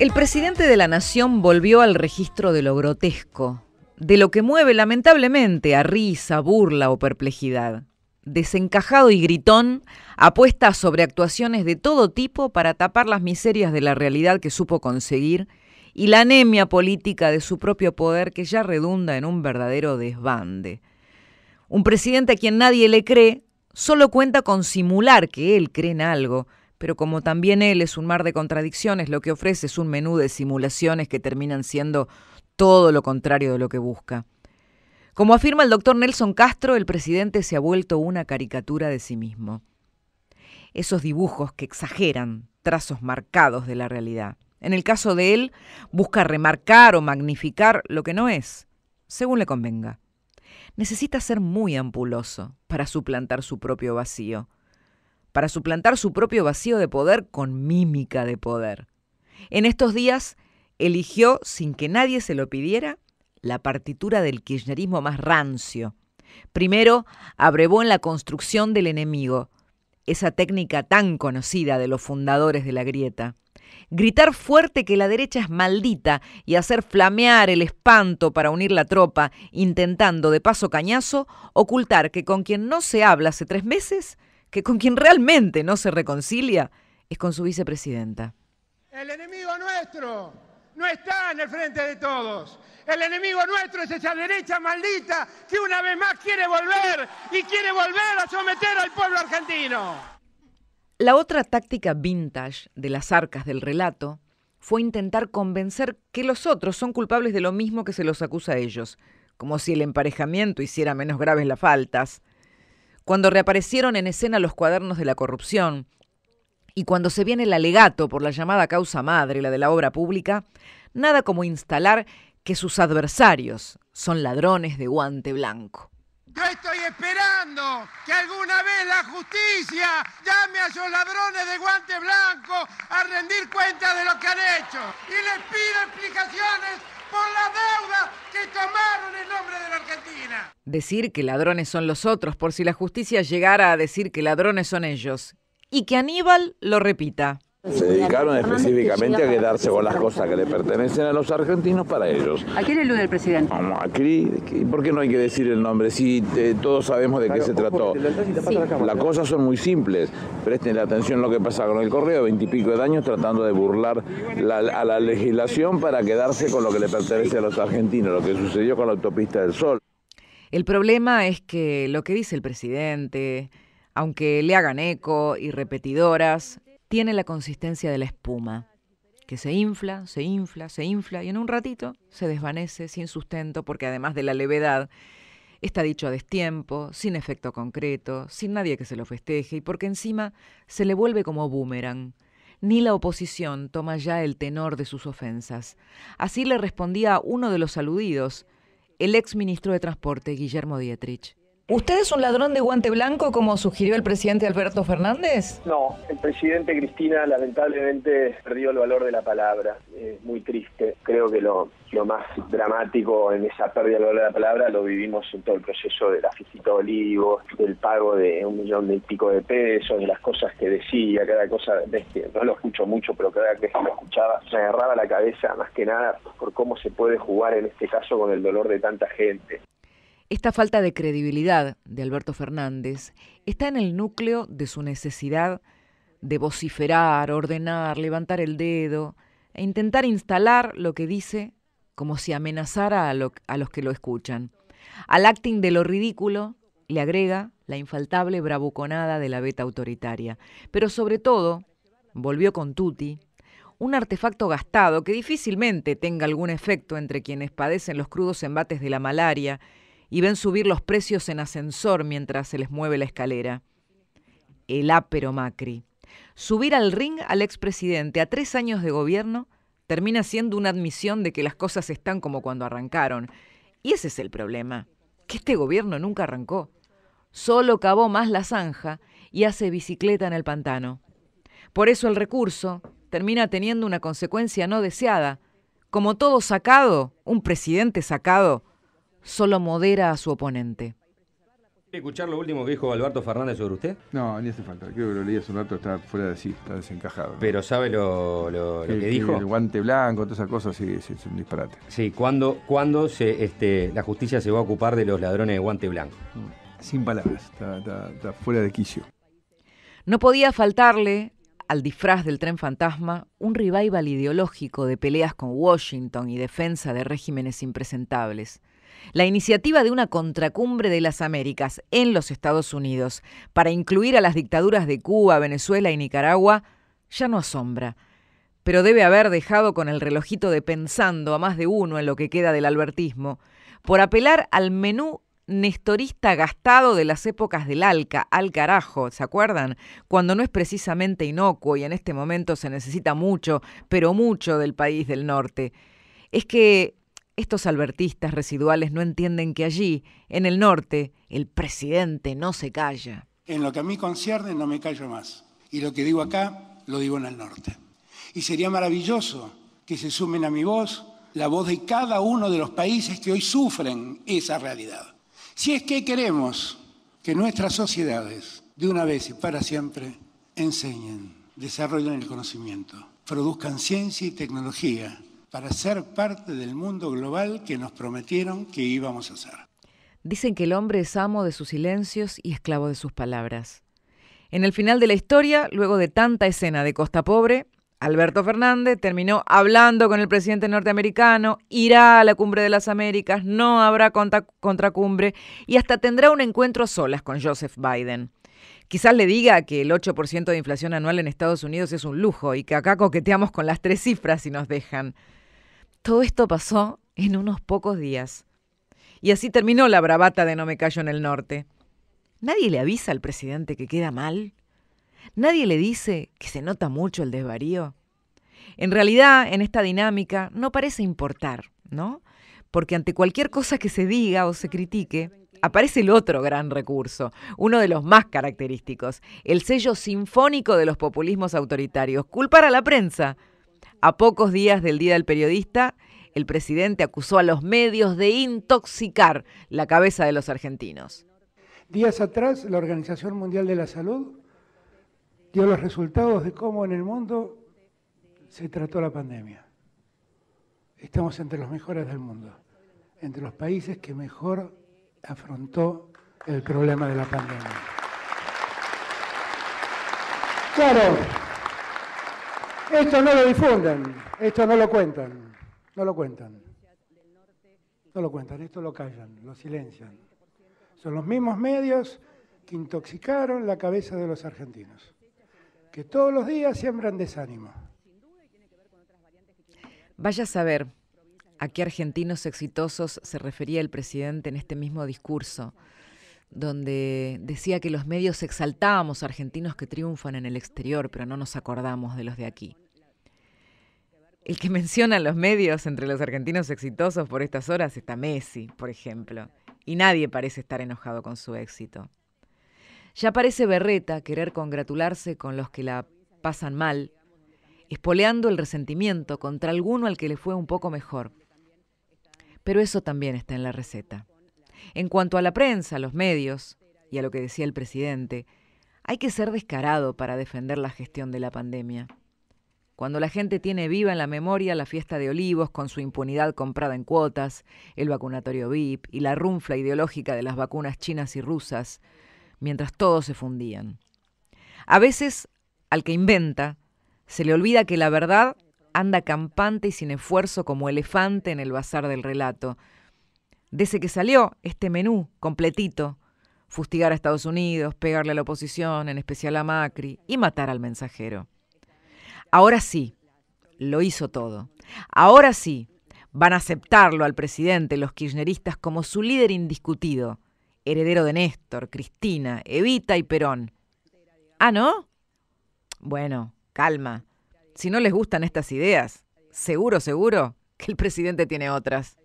El presidente de la Nación volvió al registro de lo grotesco, de lo que mueve lamentablemente a risa, burla o perplejidad. Desencajado y gritón, apuesta sobre actuaciones de todo tipo para tapar las miserias de la realidad que supo conseguir y la anemia política de su propio poder que ya redunda en un verdadero desbande. Un presidente a quien nadie le cree solo cuenta con simular que él cree en algo pero como también él es un mar de contradicciones, lo que ofrece es un menú de simulaciones que terminan siendo todo lo contrario de lo que busca. Como afirma el doctor Nelson Castro, el presidente se ha vuelto una caricatura de sí mismo. Esos dibujos que exageran trazos marcados de la realidad. En el caso de él, busca remarcar o magnificar lo que no es, según le convenga. Necesita ser muy ampuloso para suplantar su propio vacío para suplantar su propio vacío de poder con mímica de poder. En estos días eligió, sin que nadie se lo pidiera, la partitura del kirchnerismo más rancio. Primero, abrevó en la construcción del enemigo, esa técnica tan conocida de los fundadores de la grieta. Gritar fuerte que la derecha es maldita y hacer flamear el espanto para unir la tropa, intentando de paso cañazo ocultar que con quien no se habla hace tres meses que con quien realmente no se reconcilia es con su vicepresidenta. El enemigo nuestro no está en el frente de todos. El enemigo nuestro es esa derecha maldita que una vez más quiere volver y quiere volver a someter al pueblo argentino. La otra táctica vintage de las arcas del relato fue intentar convencer que los otros son culpables de lo mismo que se los acusa a ellos, como si el emparejamiento hiciera menos graves las faltas cuando reaparecieron en escena los cuadernos de la corrupción y cuando se viene el alegato por la llamada causa madre, la de la obra pública, nada como instalar que sus adversarios son ladrones de guante blanco. Yo estoy esperando que alguna vez la justicia llame a esos ladrones de guante blanco a rendir cuenta de lo que han hecho y les pido explicaciones por la deuda que tomaron en nombre de la Argentina. Decir que ladrones son los otros, por si la justicia llegara a decir que ladrones son ellos. Y que Aníbal lo repita. Se dedicaron específicamente a quedarse con las cosas que le pertenecen a los argentinos para ellos. ¿A quién elude el presidente? Macri, ¿por qué no hay que decir el nombre? Si eh, todos sabemos de qué se trató. Las cosas son muy simples. Presten atención a lo que pasa con el correo, veintipico de años tratando de burlar a la legislación para quedarse con lo que le pertenece a los argentinos, lo que sucedió con la autopista del Sol. El problema es que lo que dice el presidente, aunque le hagan eco y repetidoras, tiene la consistencia de la espuma, que se infla, se infla, se infla y en un ratito se desvanece sin sustento porque además de la levedad, está dicho a destiempo, sin efecto concreto, sin nadie que se lo festeje y porque encima se le vuelve como boomerang. Ni la oposición toma ya el tenor de sus ofensas. Así le respondía a uno de los aludidos, el ex ministro de Transporte, Guillermo Dietrich. ¿Usted es un ladrón de guante blanco como sugirió el presidente Alberto Fernández? No, el presidente Cristina lamentablemente perdió el valor de la palabra. Es muy triste. Creo que lo, más dramático en esa pérdida del valor de la palabra lo vivimos en todo el proceso de la visita de Olivos, del pago de un millón y pico de pesos, de las cosas que decía, cada cosa, este, no lo escucho mucho, pero cada vez que lo escuchaba se agarraba la cabeza más que nada por cómo se puede jugar en este caso con el dolor de tanta gente. Esta falta de credibilidad de Alberto Fernández está en el núcleo de su necesidad de vociferar, ordenar, levantar el dedo e intentar instalar lo que dice como si amenazara a, los que lo escuchan. Al acting de lo ridículo le agrega la infaltable bravuconada de la beta autoritaria. Pero sobre todo, volvió con Tuti, un artefacto gastado que difícilmente tenga algún efecto entre quienes padecen los crudos embates de la malaria y ven subir los precios en ascensor mientras se les mueve la escalera. El ápero Macri. Subir al ring al expresidente a tres años de gobierno termina siendo una admisión de que las cosas están como cuando arrancaron. Y ese es el problema, que este gobierno nunca arrancó. Solo cavó más la zanja y hace bicicleta en el pantano. Por eso el recurso termina teniendo una consecuencia no deseada. Como todo sacado, un presidente sacado solo modera a su oponente. ¿Quiere escuchar lo último que dijo Alberto Fernández sobre usted? No, ni hace falta. Creo que lo leí hace un rato, está fuera de sí, está desencajado. Pero ¿sabe lo, que, dijo? El guante blanco, todas esas cosas, sí, sí es un disparate. Sí, ¿cuándo, cuando se, este, la justicia se va a ocupar de los ladrones de guante blanco? Sin palabras, está fuera de quicio. No podía faltarle al disfraz del tren fantasma un revival ideológico de peleas con Washington y defensa de regímenes impresentables la iniciativa de una contracumbre de las Américas en los Estados Unidos para incluir a las dictaduras de Cuba, Venezuela y Nicaragua ya no asombra, pero debe haber dejado con el relojito de pensando a más de uno en lo que queda del albertismo, por apelar al menú nestorista gastado de las épocas del Alca, al carajo, ¿se acuerdan? Cuando no es precisamente inocuo y en este momento se necesita mucho, pero mucho del país del norte. Es que estos albertistas residuales no entienden que allí, en el norte, el presidente no se calla. En lo que a mí concierne no me callo más. Y lo que digo acá, lo digo en el norte. Y sería maravilloso que se sumen a mi voz la voz de cada uno de los países que hoy sufren esa realidad. Si es que queremos que nuestras sociedades, de una vez y para siempre, enseñen, desarrollen el conocimiento, produzcan ciencia y tecnología para ser parte del mundo global que nos prometieron que íbamos a ser. Dicen que el hombre es amo de sus silencios y esclavo de sus palabras. En el final de la historia, luego de tanta escena de Costa Pobre, Alberto Fernández terminó hablando con el presidente norteamericano, irá a la cumbre de las Américas, no habrá contracumbre cumbre y hasta tendrá un encuentro a solas con Joseph Biden. Quizás le diga que el 8% de inflación anual en Estados Unidos es un lujo y que acá coqueteamos con las tres cifras si nos dejan. Todo esto pasó en unos pocos días. Y así terminó la bravata de No me callo en el norte. Nadie le avisa al presidente que queda mal. Nadie le dice que se nota mucho el desvarío. En realidad, en esta dinámica no parece importar, ¿no? Porque ante cualquier cosa que se diga o se critique, aparece el otro gran recurso, uno de los más característicos, el sello sinfónico de los populismos autoritarios, culpar a la prensa. A pocos días del Día del Periodista, el presidente acusó a los medios de intoxicar la cabeza de los argentinos. Días atrás, la Organización Mundial de la Salud dio los resultados de cómo en el mundo se trató la pandemia. Estamos entre los mejores del mundo, entre los países que mejor afrontó el problema de la pandemia. Claro, esto no lo difunden, esto no lo cuentan, no lo cuentan. No lo cuentan, esto lo callan, lo silencian. Son los mismos medios que intoxicaron la cabeza de los argentinos, que todos los días siembran desánimo. Vaya a saber a qué argentinos exitosos se refería el presidente en este mismo discurso donde decía que los medios exaltábamos a argentinos que triunfan en el exterior, pero no nos acordamos de los de aquí. El que menciona los medios entre los argentinos exitosos por estas horas está Messi, por ejemplo, y nadie parece estar enojado con su éxito. Ya parece berreta querer congratularse con los que la pasan mal, espoleando el resentimiento contra alguno al que le fue un poco mejor. Pero eso también está en la receta. En cuanto a la prensa, a los medios y a lo que decía el presidente, hay que ser descarado para defender la gestión de la pandemia. Cuando la gente tiene viva en la memoria la fiesta de olivos con su impunidad comprada en cuotas, el vacunatorio VIP y la runfla ideológica de las vacunas chinas y rusas, mientras todos se fundían. A veces, al que inventa, se le olvida que la verdad anda campante y sin esfuerzo como elefante en el bazar del relato, desde que salió este menú completito, fustigar a Estados Unidos, pegarle a la oposición, en especial a Macri, y matar al mensajero. Ahora sí, lo hizo todo. Ahora sí, van a aceptarlo al presidente los kirchneristas como su líder indiscutido, heredero de Néstor, Cristina, Evita y Perón. ¿Ah, no? Bueno, calma. Si no les gustan estas ideas, seguro, seguro que el presidente tiene otras.